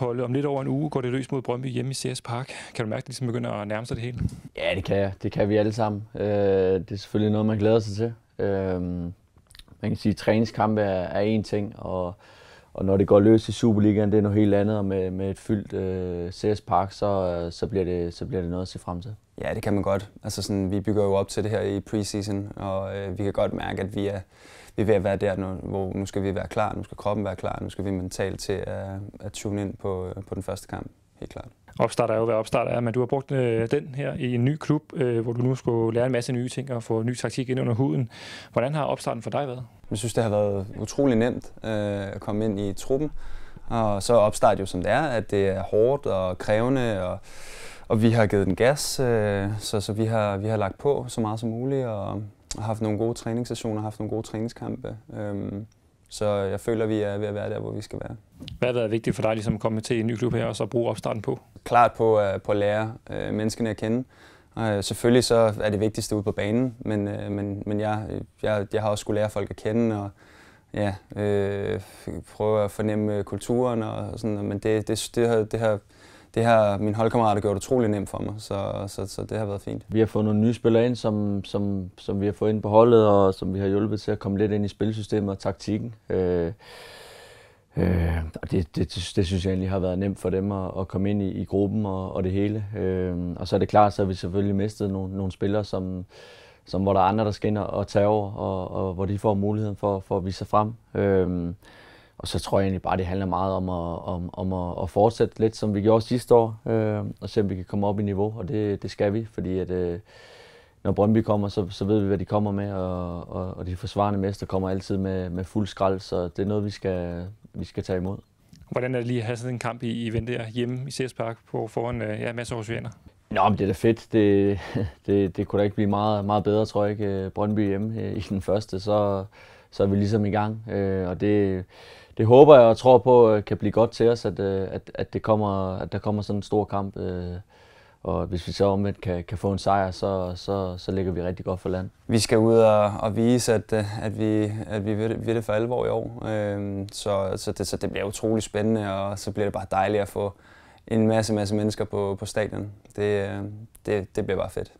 Polle, om lidt over en uge går det løs mod Brøndby hjemme i CS Park. Kan du mærke, at det ligesom begynder at nærme sig det hele? Ja, det kan jeg. Det kan vi alle sammen. Øh, det er selvfølgelig noget, man glæder sig til. Øh, man kan sige, at træningskampe er en ting, og, og når det går løs i Superligaen, det er noget helt andet. Og med, med et fyldt øh, CS Park, så, øh, så, bliver det, så bliver det noget at se frem til. Ja, det kan man godt. Altså sådan, vi bygger jo op til det her i preseason, og øh, vi kan godt mærke, at vi er, vi er ved at være der, nu, hvor nu skal vi være klar, nu skal kroppen være klar, nu skal vi mentalt til at, at tune ind på, øh, på den første kamp, helt klart. Opstart er jo, hvad opstart er, men du har brugt øh, den her i en ny klub, øh, hvor du nu skulle lære en masse nye ting og få ny taktik ind under huden. Hvordan har opstarten for dig været? Jeg synes, det har været utrolig nemt øh, at komme ind i truppen. Og så opstart jo som det er, at det er hårdt og krævende, og, og vi har givet den gas, øh, så, så vi, har, vi har lagt på så meget som muligt, og har haft nogle gode træningssessioner, haft nogle gode træningskampe. Øhm, så jeg føler, vi er ved at være der, hvor vi skal være. Hvad har været vigtigt for dig ligesom at komme til en ny klub her og så bruge opstarten på? Klart på, uh, på at lære uh, menneskene at kende. Uh, selvfølgelig så er det vigtigste ude på banen, men, uh, men, men jeg, jeg, jeg har også skulle lære folk at kende og ja, øh, prøve at fornemme kulturen. Og sådan, men det, det, det, har, det har det har min holdkammerat gjort utrolig nemt for mig, så, så, så det har været fint. Vi har fået nogle nye spillere ind, som, som, som vi har fået ind på holdet, og som vi har hjulpet til at komme lidt ind i spilsystemet og taktikken. Øh, øh, og det, det, det synes jeg egentlig har været nemt for dem at, at komme ind i, i gruppen og, og det hele. Øh, og så er det klart, så har vi selvfølgelig mistet nogle, nogle spillere, som, som hvor der er andre, der skal ind og tage over, og, og hvor de får muligheden for, for at vise sig frem. Øh, og så tror jeg egentlig bare, det handler meget om at, om, om at, at fortsætte lidt, som vi gjorde sidste år, øh, og se om vi kan komme op i niveau, og det, det skal vi, fordi at, øh, når Brøndby kommer, så, så ved vi, hvad de kommer med, og, og, og de forsvarende mester kommer altid med, med fuld skrald, så det er noget, vi skal, vi skal tage imod. Hvordan er det lige at have sådan en kamp i, i Vente hjemme i CS Park på foran øh, ja, masser af oceaner? Nå, men det er da fedt. Det, det, det kunne da ikke blive meget, meget bedre, tror jeg ikke. Øh, Brøndby hjemme øh, i den første, så, så er vi ligesom i gang. Øh, og det, det håber jeg og tror på kan blive godt til os, at, at, at, det kommer, at der kommer sådan en stor kamp. Og hvis vi så omvendt kan, kan få en sejr, så, så, så ligger vi rigtig godt for land. Vi skal ud og, og vise, at, at, vi, at vi vil det for alvor i år. Så, så, det, så det bliver utrolig spændende, og så bliver det bare dejligt at få, en masse, masse mennesker på, på stadion. Det, øh, det, det bliver bare fedt.